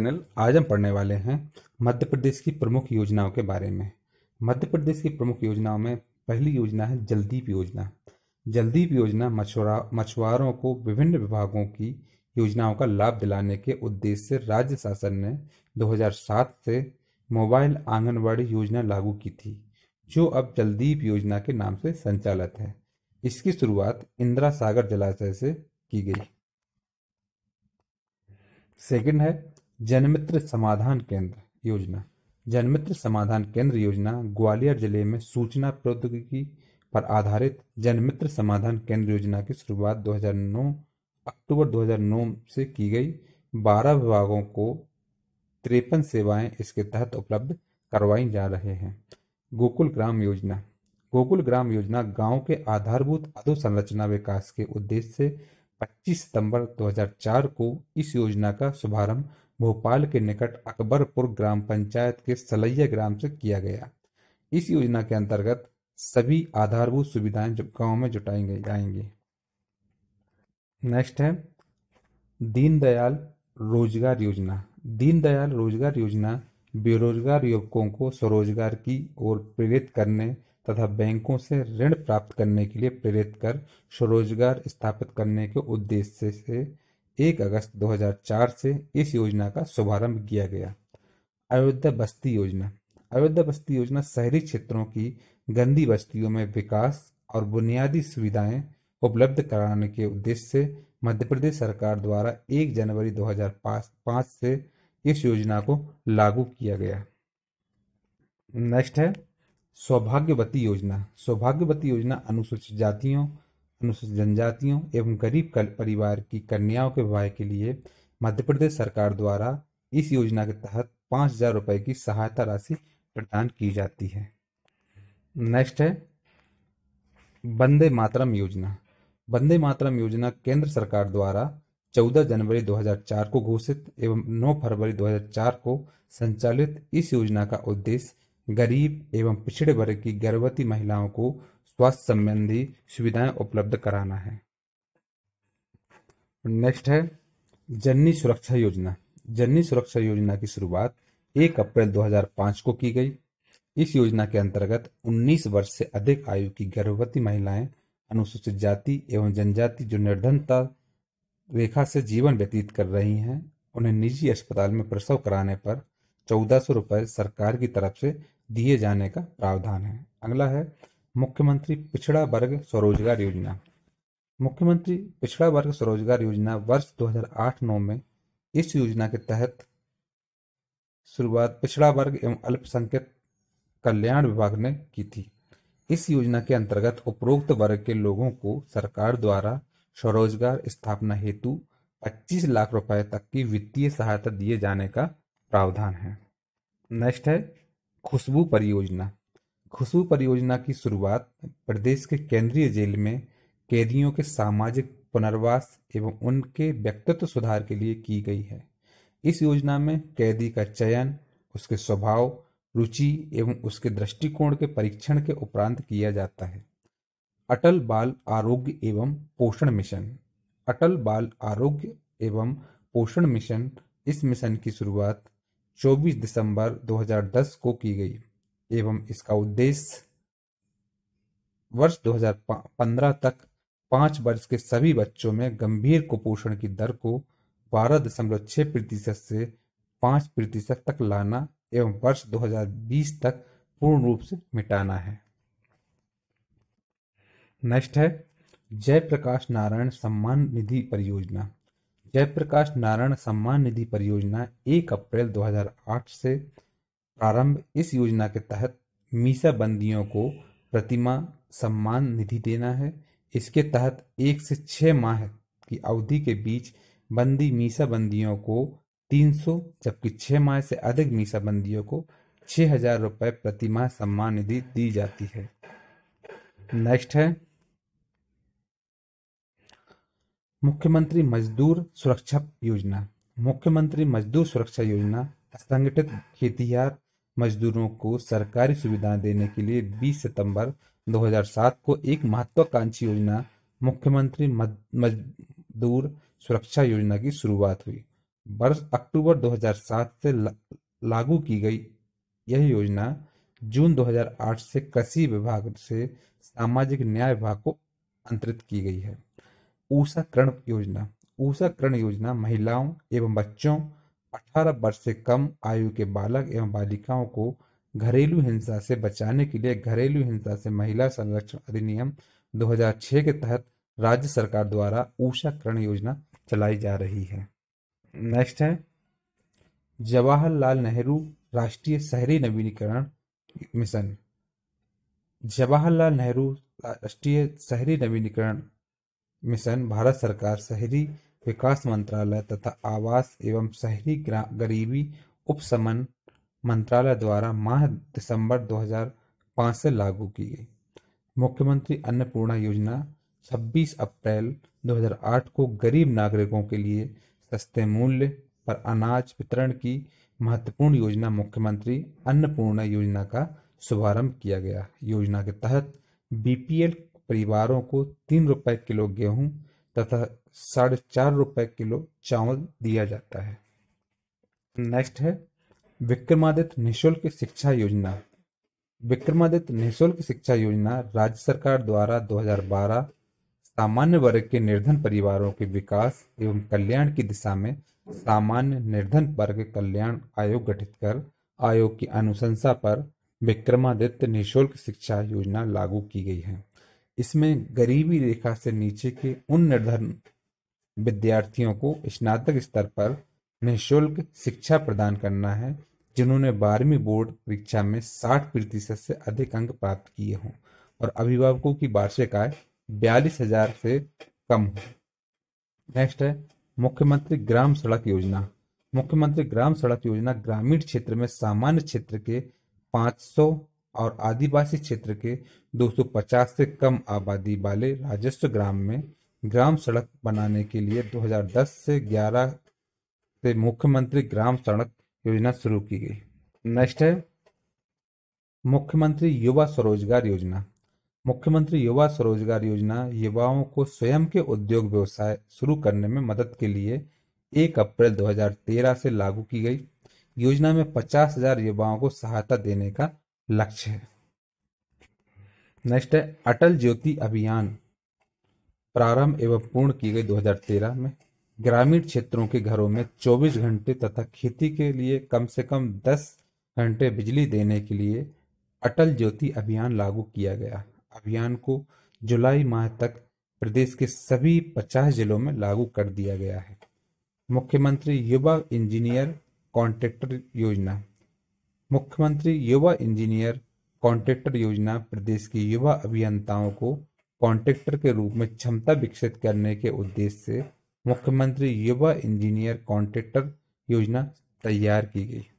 channel आज हम पढ़ने वाले हैं मध्य प्रदेश की प्रमुख योजनाओं के बारे में मध्य प्रदेश की प्रमुख योजनाओं में पहली योजना है जलदीप योजना जलदीप योजना मछुआ मछुआरों को विभिन्न विभागों की योजनाओं का लाभ दिलाने के उद्देश्य से राज्य शासन ने 2007 से मोबाइल आंगनवाड़ी योजना लागू की थी जो अब जलदीप योजना के नाम से संचालित है इसकी शुरुआत इंदिरा सागर जलाशय से की गई सेकंड है जनमित्र समाधान केंद्र योजना जनमित्र समाधान केंद्र योजना ग्वालियर जिले में सूचना प्रौद्योगिकी पर आधारित जनमित्र समाधान केंद्र योजना की शुरुआत 2009 अक्टूबर 2009 से की गई 12 विभागों को त्रेपन सेवाएं इसके तहत उपलब्ध करवाई जा रहे हैं गोकुल ग्राम योजना गोकुल ग्राम योजना गांव के आधारभूत अधोसंरचना विकास के उद्देश्य से 25 सितंबर 2004 को इस योजना का शुभारंभ भोपाल के निकट अकबरपुर ग्राम पंचायत के सलैया ग्राम से किया गया इस योजना के अंतर्गत सभी आधारभूत सुविधाएं गांव में जुटाई जाएंगी नेक्स्ट है दीनदयाल रोजगार योजना दीनदयाल रोजगार योजना बेरोजगार युवकों को स्वरोजगार की ओर प्रेरित करने तथा बैंकों से ऋण प्राप्त करने के लिए प्रेरित कर स्वरोजगार स्थापित करने के उद्देश्य से एक अगस्त 2004 से इस योजना का शुभारंभ किया गया अयोध्या बस्ती योजना अयोध्या बस्ती योजना शहरी क्षेत्रों की गंदी बस्तियों में विकास और बुनियादी सुविधाएं उपलब्ध कराने के उद्देश्य से मध्य प्रदेश सरकार द्वारा 1 जनवरी 2005 से इस योजना को लागू किया गया नेक्स्ट है सौभाग्यवती योजना सौभाग्यवती योजना अनुसूचित जातियों अनुसूचित जनजातियों एवं गरीब परिवार की कन्याओं के विवाह के लिए मध्य प्रदेश सरकार द्वारा इस योजना के तहत पाँच हजार रुपये की सहायता राशि प्रदान की जाती है नेक्स्ट है वंदे मातरम योजना वंदे मातरम योजना केंद्र सरकार द्वारा 14 जनवरी 2004 को घोषित एवं 9 फरवरी 2004 को संचालित इस योजना का उद्देश्य गरीब एवं पिछड़े वर्ग की गर्भवती महिलाओं को स्वास्थ्य संबंधी सुविधाएं उपलब्ध कराना है नेक्स्ट है जननी सुरक्षा योजना जननी सुरक्षा योजना की शुरुआत 1 अप्रैल 2005 को की गई इस योजना के अंतर्गत 19 वर्ष से अधिक आयु की गर्भवती महिलाएं अनुसूचित जाति एवं जनजाति जो निर्धनता रेखा से जीवन व्यतीत कर रही हैं उन्हें निजी अस्पताल में प्रसव कराने पर चौदह सौ रुपये सरकार की तरफ से दिए जाने का प्रावधान है अगला है मुख्यमंत्री पिछड़ा वर्ग स्वरोजगार योजना मुख्यमंत्री पिछड़ा वर्ग स्वरोजगार योजना वर्ष 2008-9 में इस योजना के तहत शुरुआत पिछड़ा वर्ग एवं अल्पसंख्यक कल्याण विभाग ने की थी इस योजना के अंतर्गत उपरोक्त वर्ग के लोगों को सरकार द्वारा स्वरोजगार स्थापना हेतु 25 लाख रुपए तक की वित्तीय सहायता दिए जाने का प्रावधान है नेक्स्ट है खुशबू परियोजना खुशबू परियोजना की शुरुआत प्रदेश के केंद्रीय जेल में कैदियों के सामाजिक पुनर्वास एवं उनके व्यक्तित्व सुधार के लिए की गई है इस योजना में कैदी का चयन उसके स्वभाव रुचि एवं उसके दृष्टिकोण के परीक्षण के उपरांत किया जाता है अटल बाल आरोग्य एवं पोषण मिशन अटल बाल आरोग्य एवं पोषण मिशन इस मिशन की शुरुआत 24 दिसंबर 2010 को की गई एवं इसका उद्देश्य वर्ष 2015 तक पांच वर्ष के सभी बच्चों में गंभीर कुपोषण की दर को बारह दशमलव छह प्रतिशत से पांच प्रतिशत तक लाना एवं वर्ष 2020 तक पूर्ण रूप से मिटाना है नेक्स्ट है जयप्रकाश नारायण सम्मान निधि परियोजना जयप्रकाश नारायण सम्मान निधि परियोजना 1 अप्रैल 2008 से प्रारंभ इस योजना के तहत मीसा बंदियों को प्रतिमा सम्मान निधि देना है इसके तहत एक से छः माह की अवधि के बीच बंदी मीसा बंदियों को 300 जबकि छः माह से अधिक मीसा बंदियों को छः हजार रुपये प्रतिमाह सम्मान निधि दी जाती है नेक्स्ट है मुख्यमंत्री मजदूर सुरक्षा योजना मुख्यमंत्री मजदूर सुरक्षा योजना असंगठित खेतीहार मजदूरों को सरकारी सुविधाएं देने के लिए 20 सितंबर 2007 को एक महत्वाकांक्षी योजना मुख्यमंत्री मजदूर सुरक्षा योजना की शुरुआत हुई वर्ष अक्टूबर 2007 से लागू की गई यह योजना जून 2008 से कृषि विभाग से सामाजिक न्याय विभाग को अंतरित की गई है ऊषा कर्ण योजना ऊषा कर्ण योजना महिलाओं एवं बच्चों 18 वर्ष से कम आयु के बालक एवं बालिकाओं को घरेलू हिंसा से बचाने के लिए घरेलू हिंसा से महिला संरक्षण अधिनियम 2006 के तहत राज्य सरकार द्वारा ऊषा करण योजना चलाई जा रही है नेक्स्ट है जवाहरलाल नेहरू राष्ट्रीय शहरी नवीनीकरण मिशन जवाहरलाल नेहरू राष्ट्रीय शहरी नवीनीकरण मिशन भारत सरकार शहरी विकास मंत्रालय तथा आवास एवं शहरी गरीबी उपशमन मंत्रालय द्वारा माह दिसंबर 2005 से लागू की गई मुख्यमंत्री अन्नपूर्णा योजना 26 अप्रैल 2008 को गरीब नागरिकों के लिए सस्ते मूल्य पर अनाज वितरण की महत्वपूर्ण योजना मुख्यमंत्री अन्नपूर्णा योजना का शुभारंभ किया गया योजना के तहत बीपीएल परिवारों को तीन रुपए किलो गेहूं तथा साढ़े चार रुपए किलो चावल दिया जाता है नेक्स्ट है विक्रमादित्य निःशुल्क शिक्षा योजना विक्रमादित्य निःशुल्क शिक्षा योजना राज्य सरकार द्वारा 2012 सामान्य वर्ग के निर्धन परिवारों के विकास एवं कल्याण की दिशा में सामान्य निर्धन वर्ग कल्याण आयोग गठित कर आयोग की अनुशंसा पर विक्रमादित्य निःशुल्क शिक्षा योजना लागू की गई है इसमें गरीबी रेखा से नीचे के उन निर्धन विद्यार्थियों को स्नातक स्तर पर निःशुल्क शिक्षा प्रदान करना है जिन्होंने बारहवीं बोर्ड परीक्षा में 60 प्रतिशत से अधिक अंक प्राप्त किए हों और अभिभावकों की वार्षिक आय बयालीस हजार से कम हो नेक्स्ट है मुख्यमंत्री ग्राम सड़क योजना मुख्यमंत्री ग्राम सड़क योजना ग्रामीण क्षेत्र में सामान्य क्षेत्र के 500 और आदिवासी क्षेत्र के 250 से कम आबादी वाले राजस्व ग्राम में ग्राम सड़क बनाने के लिए 2010 से 11 से मुख्यमंत्री ग्राम सड़क योजना शुरू की गई नेक्स्ट है मुख्यमंत्री युवा स्वरोजगार योजना मुख्यमंत्री युवा स्वरोजगार योजना युवाओं को स्वयं के उद्योग व्यवसाय शुरू करने में मदद के लिए 1 अप्रैल 2013 से लागू की गई योजना में पचास हजार युवाओं को सहायता देने का लक्ष्य है नेक्स्ट है अटल ज्योति अभियान प्रारंभ एवं पूर्ण की गई 2013 में ग्रामीण क्षेत्रों के घरों में 24 घंटे तथा खेती के लिए कम से कम 10 घंटे बिजली देने के लिए अटल ज्योति अभियान लागू किया गया अभियान को जुलाई माह तक प्रदेश के सभी 50 जिलों में लागू कर दिया गया है मुख्यमंत्री युवा इंजीनियर कॉन्ट्रेक्टर योजना मुख्यमंत्री युवा इंजीनियर कॉन्ट्रेक्टर योजना प्रदेश के युवा अभियंताओं को कॉन्ट्रेक्टर के रूप में क्षमता विकसित करने के उद्देश्य से मुख्यमंत्री युवा इंजीनियर कॉन्ट्रेक्टर योजना तैयार की गई